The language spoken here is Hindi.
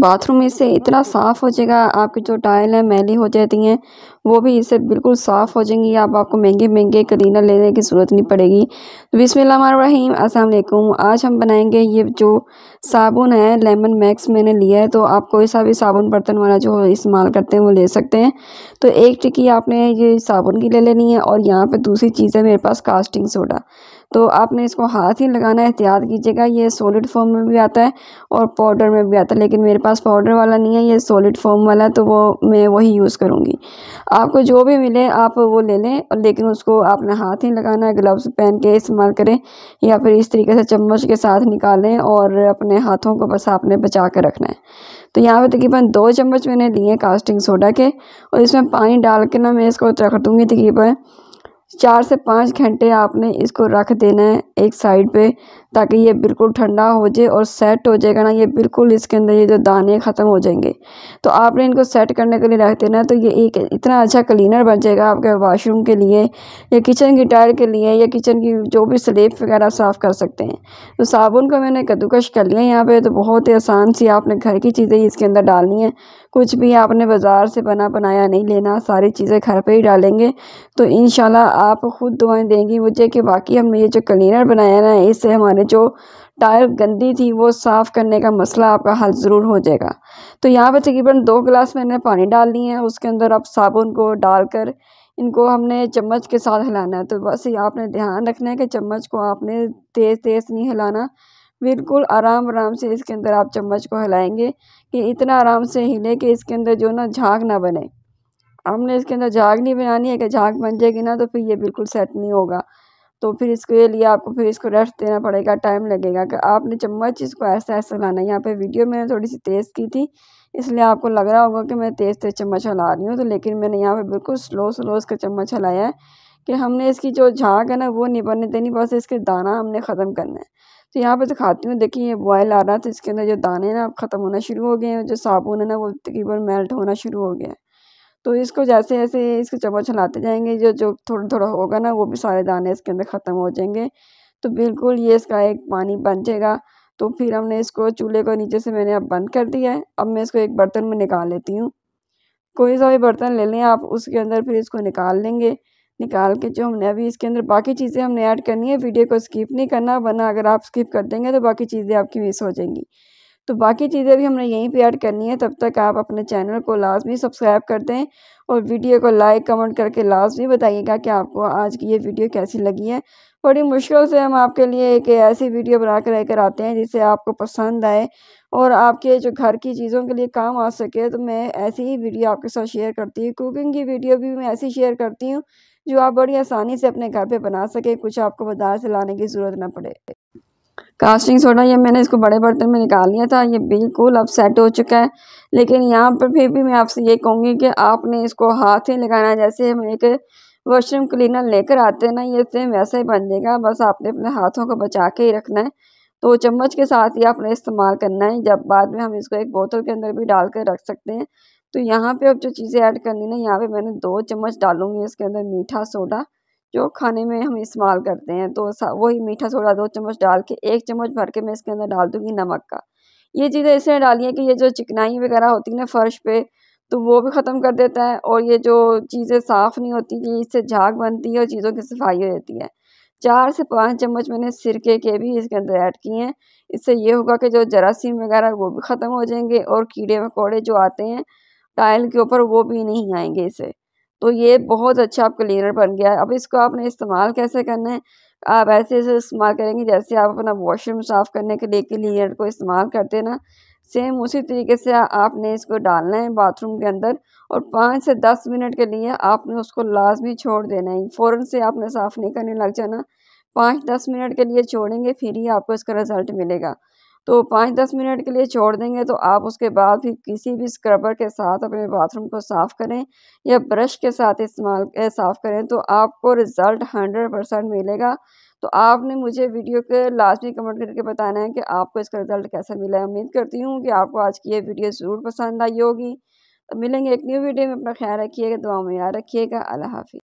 बाथरूम इससे इतना साफ़ हो जाएगा आपकी जो टाइल है मैली हो जाती हैं वो भी इससे बिल्कुल साफ़ हो जाएंगी आप आपको महंगे महंगे क्लीनर लेने की ज़रूरत नहीं पड़ेगी तो बिसमीम असलकुम आज हम बनाएंगे ये जो साबुन है लेमन मैक्स मैंने लिया है तो आप कोई सा भी साबुन बर्तन वाला जो इस्तेमाल करते हैं वो ले सकते हैं तो एक टिक्की आपने ये साबुन की ले लेनी है और यहाँ पर दूसरी चीज़ है मेरे पास कास्टिंग सोडा तो आपने इसको हाथ ही लगाना एहतियात कीजिएगा ये सॉलिड फॉर्म में भी आता है और पाउडर में भी आता है लेकिन मेरे पास पाउडर वाला नहीं है ये सॉलिड फॉर्म वाला तो वो मैं वही यूज़ करूँगी आपको जो भी मिले आप वो ले लें और लेकिन उसको आपने हाथ ही लगाना है ग्लव्स पहन के इस्तेमाल करें या फिर इस तरीके से चम्मच के साथ निकालें और अपने हाथों को बस आपने बचा कर रखना है तो यहाँ पर तकरीबन दो चम्मच मैंने लिए कास्टिंग सोडा के और इसमें पानी डाल के ना मैं इसको रख दूँगी तकरीबन चार से पाँच घंटे आपने इसको रख देना है एक साइड पे ताकि ये बिल्कुल ठंडा हो जाए और सेट हो जाएगा ना ये बिल्कुल इसके अंदर ये जो दाने ख़त्म हो जाएंगे तो आपने इनको सेट करने के लिए रख देना है तो ये एक इतना अच्छा क्लीनर बन जाएगा आपके वाशरूम के लिए या किचन की टायर के लिए या किचन की जो भी स्लेब वगैरह साफ़ कर सकते हैं तो साबुन को मैंने कद्दूकश कर लिया यहाँ पर तो बहुत ही आसान सी आपने घर की चीज़ें इसके अंदर डालनी है कुछ भी आपने बाज़ार से बना बनाया नहीं लेना सारी चीज़ें घर पर ही डालेंगे तो इन आप ख़ुद दुआएं देंगी मुझे कि वाकई हमने ये जो क्लीनर बनाया ना इससे हमारे जो टायर गंदी थी वो साफ़ करने का मसला आपका हल ज़रूर हो जाएगा तो यहाँ पर तकरीबन दो गिलास मैंने पानी डाल ली है उसके अंदर आप साबुन को डालकर इनको हमने चम्मच के साथ हिलाना है तो बस ये आपने ध्यान रखना है कि चम्मच को आपने तेज़ तेज़ नहीं हिलाना बिल्कुल आराम आराम से इसके अंदर आप चम्मच को हिलाएंगे कि इतना आराम से हिले कि इसके अंदर जो ना झाग ना बने हमने इसके अंदर झाग नहीं बनानी है कि झाग बन जाएगी ना तो फिर ये बिल्कुल सेट नहीं होगा तो फिर इसके लिए आपको फिर इसको रेस्ट देना पड़ेगा टाइम लगेगा कि आपने चम्मच इसको ऐसा ऐसा हिलाना है यहाँ पे वीडियो मैंने थोड़ी सी तेज़ की थी इसलिए आपको लग रहा होगा कि मैं तेज़ तेज़ चम्मच हिला रही हूँ तो लेकिन मैंने यहाँ पे बिल्कुल स्लो स्लो इसका चम्मच हिलाया है कि हमने इसकी जो झाग है ना वो नहीं बनने देनी बस इसके दाना हमने ख़त्म करना है तो यहाँ पर दिखाती हूँ देखिए ये बॉयल आ रहा है तो इसके अंदर जो दाने ना अब ख़त्म होना शुरू हो गए हैं जो साबुन है ना वो तकरीबन मेल्ट होना शुरू हो गया है तो इसको जैसे जैसे इसको चम्मच हिलाते जाएंगे जो जो थोड़ा थोड़ा होगा ना वो भी सारे दाने इसके अंदर ख़त्म हो जाएंगे तो बिल्कुल ये इसका एक पानी बन जाएगा तो फिर हमने इसको चूल्हे को नीचे से मैंने अब बंद कर दिया है अब मैं इसको एक बर्तन में निकाल लेती हूँ कोई सा भी बर्तन ले लें आप उसके अंदर फिर इसको निकाल लेंगे निकाल के जो हमने अभी इसके अंदर बाकी चीज़ें हमने ऐड करनी है वीडियो को स्किप नहीं करना वरना अगर आप स्किप कर देंगे तो बाकी चीज़ें आपकी मिस हो जाएंगी तो बाकी चीज़ें भी हमने यहीं पर ऐड करनी है तब तक आप अपने चैनल को लाजमी सब्सक्राइब कर दें और वीडियो को लाइक कमेंट करके लाजमी बताइएगा कि आपको आज की ये वीडियो कैसी लगी है बड़ी मुश्किल से हम आपके लिए एक ऐसी वीडियो बना कर लेकर आते हैं जिससे आपको पसंद आए और आपके जो घर की चीज़ों के लिए काम आ सके तो मैं ऐसी ही वीडियो आपके साथ शेयर करती हूँ कुकिंग की वीडियो भी मैं ऐसी शेयर करती हूँ जो आप बड़ी आसानी से अपने घर पे बना सकें कुछ आपको बाजार से लाने की ज़रूरत ना पड़े कास्टिंग सोडा ये मैंने इसको बड़े बर्तन में निकाल लिया था ये बिल्कुल अब सेट हो चुका है लेकिन यहाँ पर फिर भी मैं आपसे ये कहूँगी कि आपने इसको हाथ ही लगाना जैसे हम एक वॉशरूम क्लीनर लेकर आते हैं ना ये सेम वैसा ही बन जाएगा बस आपने अपने हाथों को बचा के ही रखना है तो चम्मच के साथ ही आपने इस्तेमाल करना है जब बाद में हम इसको एक बोतल के अंदर भी डाल कर रख सकते हैं तो यहाँ पर अब जो चीज़ें ऐड करनी ना यहाँ पर मैंने दो चम्मच डालूंगी इसके अंदर मीठा सोडा जो खाने में हम इस्तेमाल करते हैं तो वही मीठा सोडा दो चम्मच डाल के एक चम्मच भर के मैं इसके अंदर डाल दूँगी नमक का ये चीज़ें इसलिए डाली हैं कि ये जो चिकनाई वगैरह होती है ना फ़र्श पे तो वो भी ख़त्म कर देता है और ये जो चीज़ें साफ़ नहीं होती कि इससे झाग बनती है और चीज़ों की सफाई हो जाती है चार से पाँच चम्मच मैंने सिरके के भी इसके अंदर ऐड किए हैं इससे ये होगा कि जो जरासीम वगैरह वो भी ख़त्म हो जाएंगे और कीड़े मकोड़े जो आते हैं टाइल के ऊपर वो भी नहीं आएंगे इसे तो ये बहुत अच्छा आपका क्लीनर बन गया है अब इसको आपने इस्तेमाल कैसे करना है आप ऐसे ऐसे इस्तेमाल करेंगे जैसे आप अपना वॉशरूम साफ़ करने के लिए क्लीनर को इस्तेमाल करते हैं ना सेम उसी तरीके से आपने इसको डालना है बाथरूम के अंदर और पाँच से दस मिनट के लिए आपने उसको लाजमी छोड़ देना है फ़ौर से आपने साफ़ नहीं करने लग जाना पाँच दस मिनट के लिए छोड़ेंगे फिर ही आपको इसका रिज़ल्ट मिलेगा तो पाँच दस मिनट के लिए छोड़ देंगे तो आप उसके बाद भी किसी भी स्क्रबर के साथ अपने बाथरूम को साफ़ करें या ब्रश के साथ इस्तेमाल साफ़ करें तो आपको रिज़ल्ट हंड्रेड परसेंट मिलेगा तो आपने मुझे वीडियो के लास्ट में कमेंट करके बताना है कि आपको इसका रिज़ल्ट कैसा मिला है उम्मीद करती हूँ कि आपको आज की ये वीडियो ज़रूर पसंद आई होगी तो मिलेंगे एक न्यू वीडियो में अपना ख्याल रखिएगा दुआ में याद रखिएगा अल्लाह हाफि